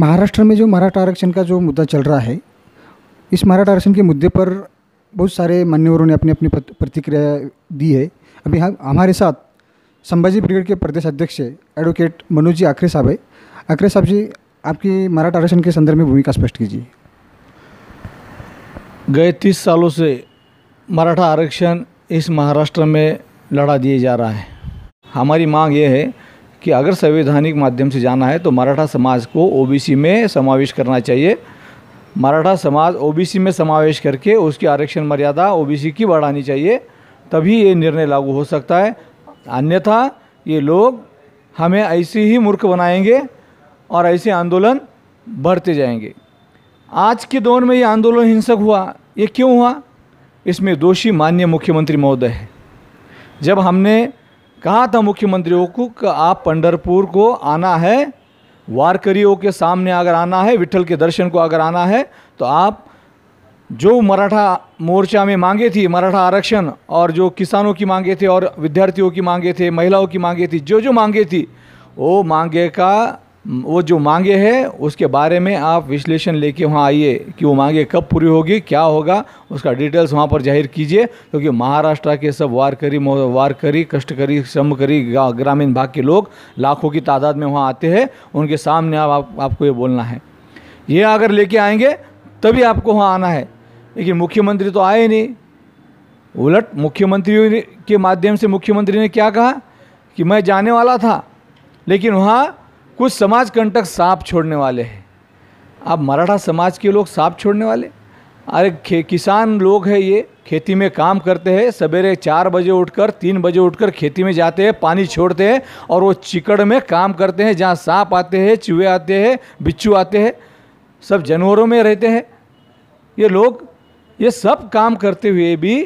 महाराष्ट्र में जो मराठा आरक्षण का जो मुद्दा चल रहा है इस मराठा आरक्षण के मुद्दे पर बहुत सारे मान्यवरों ने अपनी अपनी प्रतिक्रिया दी है अभी हम हमारे साथ संभाजी ब्रिगेड के प्रदेश अध्यक्ष एडवोकेट मनोज जी आखरे साहब है आखरे साहब जी आपकी मराठा आरक्षण के संदर्भ में भूमिका स्पष्ट कीजिए गए तीस सालों से मराठा आरक्षण इस महाराष्ट्र में लड़ा दिए जा रहा है हमारी मांग ये है कि अगर संवैधानिक माध्यम से जाना है तो मराठा समाज को ओबीसी में समावेश करना चाहिए मराठा समाज ओबीसी में समावेश करके उसकी आरक्षण मर्यादा ओबीसी की बढ़ानी चाहिए तभी ये निर्णय लागू हो सकता है अन्यथा ये लोग हमें ऐसे ही मूर्ख बनाएंगे और ऐसे आंदोलन बढ़ते जाएंगे आज के दौर में ये आंदोलन हिंसक हुआ ये क्यों हुआ इसमें दोषी माननीय मुख्यमंत्री महोदय है जब हमने कहा था मुख्यमंत्रियों को कि आप पंडरपुर को आना है वारकरियों के सामने अगर आना है विठल के दर्शन को अगर आना है तो आप जो मराठा मोर्चा में मांगे थी मराठा आरक्षण और जो किसानों की मांगे थे और विद्यार्थियों की मांगे थे महिलाओं की मांगे थी जो जो मांगे थी वो मांगे का वो जो मांगे हैं उसके बारे में आप विश्लेषण लेके वहाँ आइए कि वो मांगे कब पूरी होगी क्या होगा उसका डिटेल्स वहाँ पर जाहिर कीजिए क्योंकि तो महाराष्ट्र के सब वारकरी वारकरी कष्टकरी श्रमकरी ग्रामीण भाग के लोग लाखों की तादाद में वहाँ आते हैं उनके सामने आप, आप आपको ये बोलना है ये अगर लेके आएंगे तभी आपको वहाँ आना है लेकिन मुख्यमंत्री तो आए नहीं उलट मुख्यमंत्री के माध्यम से मुख्यमंत्री ने क्या कहा कि मैं जाने वाला था लेकिन वहाँ कुछ समाज कंटक सांप छोड़ने वाले हैं आप मराठा समाज के लोग सांप छोड़ने वाले अरे किसान लोग हैं ये खेती में काम करते हैं सवेरे चार बजे उठकर तीन बजे उठकर खेती में जाते हैं पानी छोड़ते हैं और वो चिकड़ में काम करते हैं जहाँ सांप आते हैं चूहे आते हैं बिच्छू आते हैं सब जानवरों में रहते हैं ये लोग ये सब काम करते हुए भी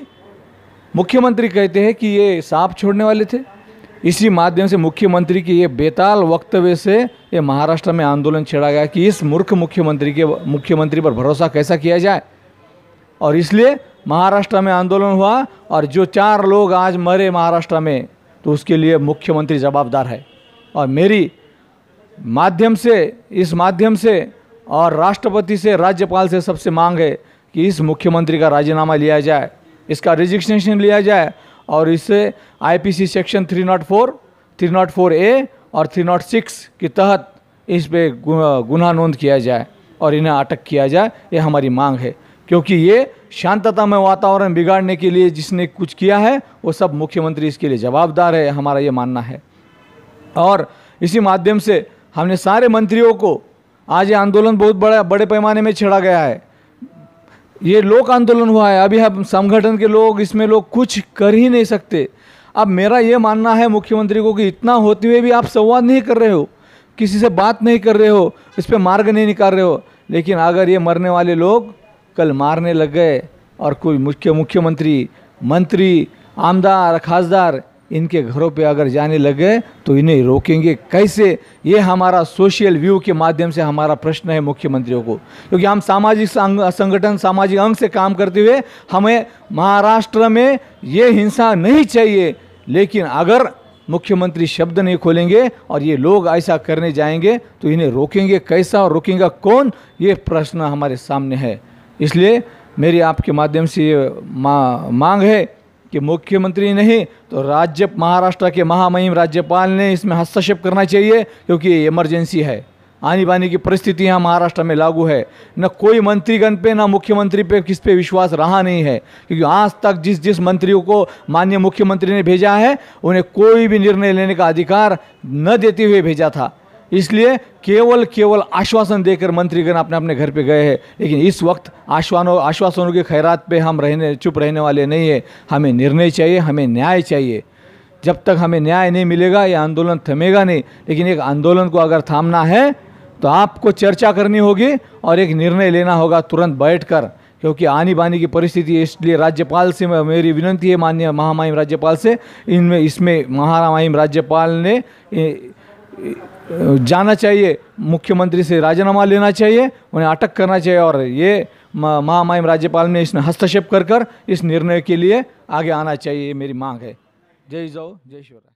मुख्यमंत्री कहते हैं कि ये सांप छोड़ने वाले थे इसी माध्यम से मुख्यमंत्री की ये बेताल वक्तव्य से ये महाराष्ट्र में आंदोलन छेड़ा गया कि इस मूर्ख मुख्यमंत्री के मुख्यमंत्री पर भरोसा कैसा किया जाए और इसलिए महाराष्ट्र में आंदोलन हुआ और जो चार लोग आज मरे महाराष्ट्र में तो उसके लिए मुख्यमंत्री जवाबदार है और मेरी माध्यम से इस माध्यम से और राष्ट्रपति से राज्यपाल से सबसे मांग है कि इस मुख्यमंत्री का राजीनामा लिया जाए इसका रिजिक्नेशन लिया जाए और इसे आईपीसी सेक्शन 304, ए और 306 के तहत इस पे गुना नोंद किया जाए और इन्हें अटक किया जाए ये हमारी मांग है क्योंकि ये शांततामय वातावरण बिगाड़ने के लिए जिसने कुछ किया है वो सब मुख्यमंत्री इसके लिए जवाबदार है हमारा ये मानना है और इसी माध्यम से हमने सारे मंत्रियों को आज ये आंदोलन बहुत बड़ा बड़े पैमाने में छेड़ा गया है ये लोक आंदोलन हुआ है अभी हम संगठन के लोग इसमें लोग कुछ कर ही नहीं सकते अब मेरा ये मानना है मुख्यमंत्री को कि इतना होते हुए भी आप संवाद नहीं कर रहे हो किसी से बात नहीं कर रहे हो इस पर मार्ग नहीं निकाल रहे हो लेकिन अगर ये मरने वाले लोग कल मारने लग गए और कोई मुख्य मुख्यमंत्री मंत्री आमदार खासदार इनके घरों पे अगर जाने लग गए तो इन्हें रोकेंगे कैसे ये हमारा सोशल व्यू के माध्यम से हमारा प्रश्न है मुख्यमंत्रियों को क्योंकि हम सामाजिक संगठन सामाजिक अंग से काम करते हुए हमें महाराष्ट्र में ये हिंसा नहीं चाहिए लेकिन अगर मुख्यमंत्री शब्द नहीं खोलेंगे और ये लोग ऐसा करने जाएंगे तो इन्हें रोकेंगे कैसा और रोकेगा कौन ये प्रश्न हमारे सामने है इसलिए मेरी आपके माध्यम से ये मा, मांग है कि मुख्यमंत्री नहीं तो राज्य महाराष्ट्र के महामहिम राज्यपाल ने इसमें हस्तक्षेप करना चाहिए क्योंकि ये इमरजेंसी है आनी बानी की परिस्थिति यहाँ महाराष्ट्र में लागू है न कोई मंत्रीगण पे ना मुख्यमंत्री पे किस पे विश्वास रहा नहीं है क्योंकि आज तक जिस जिस मंत्रियों को माननीय मुख्यमंत्री ने भेजा है उन्हें कोई भी निर्णय लेने का अधिकार न देते हुए भेजा था इसलिए केवल केवल आश्वासन देकर मंत्रीगण अपने अपने घर पे गए हैं लेकिन इस वक्त आश्वानों आश्वासनों के खैरात पे हम रहने चुप रहने वाले नहीं है हमें निर्णय चाहिए हमें न्याय चाहिए जब तक हमें न्याय नहीं मिलेगा ये आंदोलन थमेगा नहीं लेकिन एक आंदोलन को अगर थामना है तो आपको चर्चा करनी होगी और एक निर्णय लेना होगा तुरंत बैठ कर क्योंकि आनी बानी की परिस्थिति इसलिए राज्यपाल से मेरी विनंती है माननीय महामहिम राज्यपाल से इनमें इसमें महामहिम राज्यपाल ने जाना चाहिए मुख्यमंत्री से राजीनामा लेना चाहिए उन्हें अटक करना चाहिए और ये महामहिम राज्यपाल ने इसने हस्तक्षेप कर कर इस निर्णय के लिए आगे आना चाहिए ये मेरी मांग है जय जाओ जय शिवराज